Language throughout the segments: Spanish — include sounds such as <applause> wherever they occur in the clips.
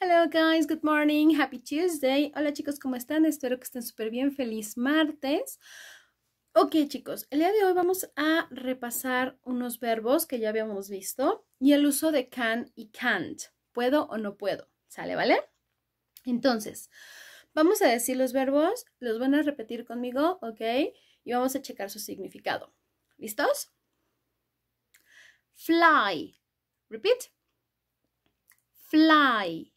Hello guys, good morning, happy Tuesday. Hola chicos, ¿cómo están? Espero que estén súper bien, feliz martes. Ok chicos, el día de hoy vamos a repasar unos verbos que ya habíamos visto y el uso de can y can't, puedo o no puedo, ¿sale? ¿Vale? Entonces, vamos a decir los verbos, los van a repetir conmigo, ¿ok? Y vamos a checar su significado. ¿Listos? Fly. Repeat. Fly.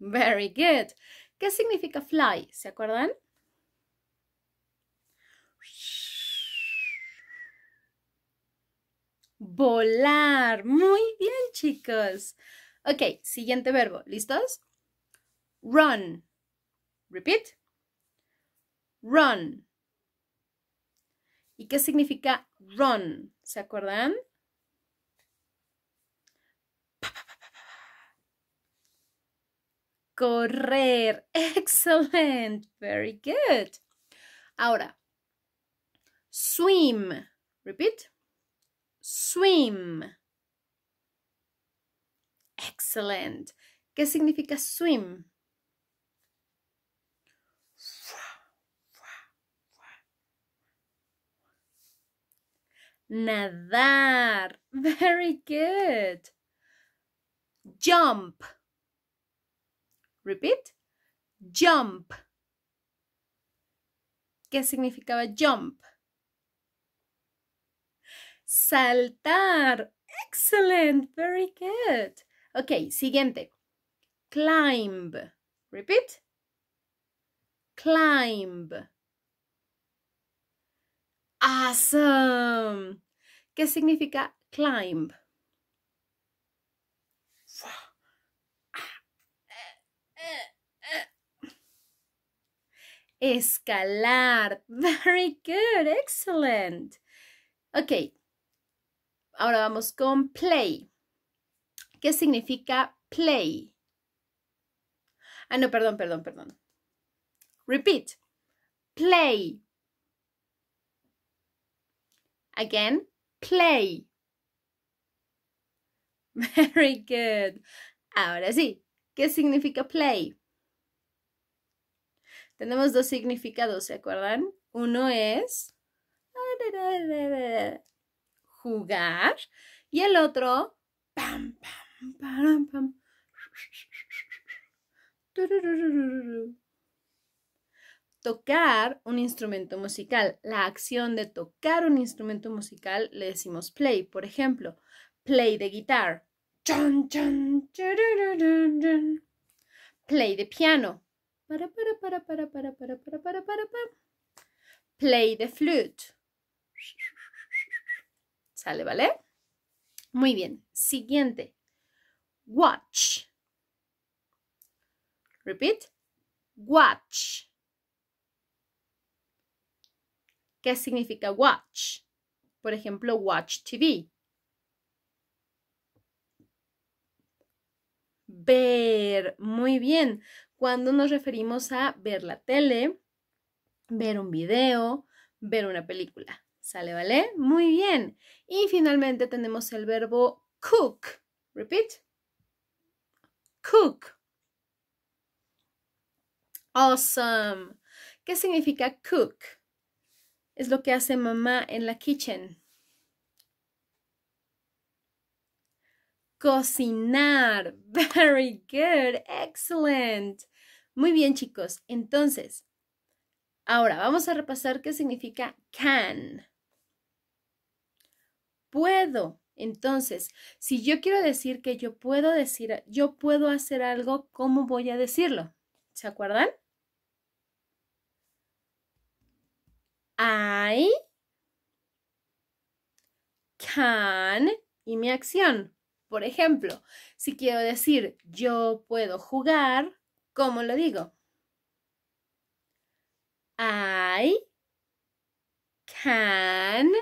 Very good. ¿Qué significa fly? ¿Se acuerdan? Volar. Muy bien, chicos. Ok, siguiente verbo. ¿Listos? Run. Repeat. Run. ¿Y qué significa run? ¿Se acuerdan? correr. <laughs> Excellent. Very good. Ahora, swim. Repeat. Swim. Excellent. ¿Qué significa swim? Nadar. <laughs> Very good. Jump. Repeat. Jump. ¿Qué significaba jump? Saltar. Excellent. Very good. Ok, siguiente. Climb. Repeat. Climb. Awesome. ¿Qué significa climb? Escalar. <laughs> Very good. Excellent. Ok. Ahora vamos con play. ¿Qué significa play? Ah, no, perdón, perdón, perdón. Repeat. Play. Again, play. <laughs> Very good. Ahora sí, ¿qué significa play? Tenemos dos significados, ¿se acuerdan? Uno es jugar y el otro Tocar un instrumento musical. La acción de tocar un instrumento musical le decimos play. Por ejemplo, play de guitar. Play de piano. Para, para, para, para, para, para, para, para, para, para. Play the flute. ¿Sale, vale? Muy bien. Siguiente. Watch. Repeat. Watch. ¿Qué significa watch? Por ejemplo, watch TV. ver. Muy bien. Cuando nos referimos a ver la tele, ver un video, ver una película. ¿Sale, vale? Muy bien. Y finalmente tenemos el verbo cook. Repeat. Cook. Awesome. ¿Qué significa cook? Es lo que hace mamá en la kitchen. Cocinar. <laughs> Very good. Excellent. Muy bien, chicos. Entonces, ahora vamos a repasar qué significa can. Puedo. Entonces, si yo quiero decir que yo puedo decir, yo puedo hacer algo, ¿cómo voy a decirlo? ¿Se acuerdan? I can y mi acción. Por ejemplo, si quiero decir yo puedo jugar, ¿cómo lo digo? I can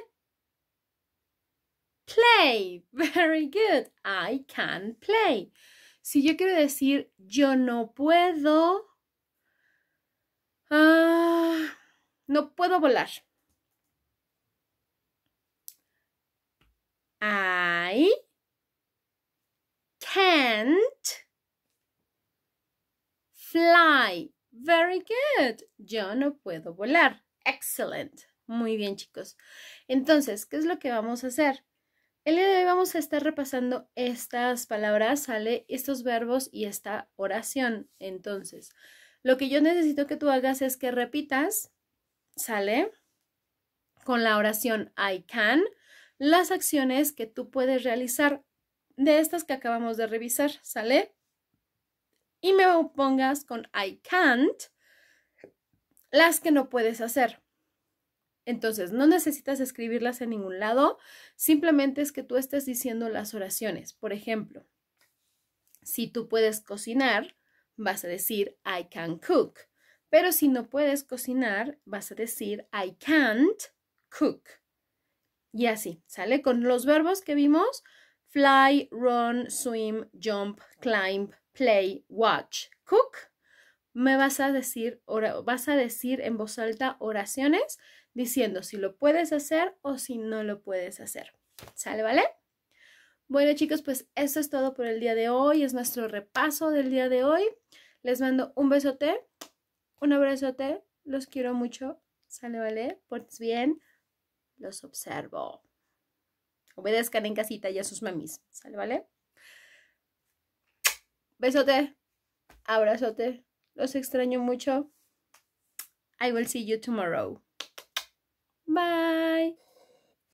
play. <laughs> Very good. I can play. Si yo quiero decir yo no puedo, ah, no puedo volar. I can't fly. Very good. Yo no puedo volar. Excellent. Muy bien, chicos. Entonces, ¿qué es lo que vamos a hacer? El día de hoy vamos a estar repasando estas palabras, sale estos verbos y esta oración. Entonces, lo que yo necesito que tú hagas es que repitas, sale con la oración I can, las acciones que tú puedes realizar de estas que acabamos de revisar, ¿sale? Y me pongas con I can't las que no puedes hacer. Entonces, no necesitas escribirlas en ningún lado, simplemente es que tú estés diciendo las oraciones. Por ejemplo, si tú puedes cocinar, vas a decir I can cook. Pero si no puedes cocinar, vas a decir I can't cook. Y así, ¿sale? Con los verbos que vimos, fly, run, swim, jump, climb, play, watch, cook. Me vas a decir, vas a decir en voz alta oraciones diciendo si lo puedes hacer o si no lo puedes hacer. ¿Sale, vale? Bueno chicos, pues eso es todo por el día de hoy. Es nuestro repaso del día de hoy. Les mando un besote, un abrazote. Los quiero mucho. ¿Sale, vale? Pues bien, los observo. Obedezcan en casita y a sus mamis. ¿Sale, vale? Besote. Abrazote. Los extraño mucho. I will see you tomorrow. Bye.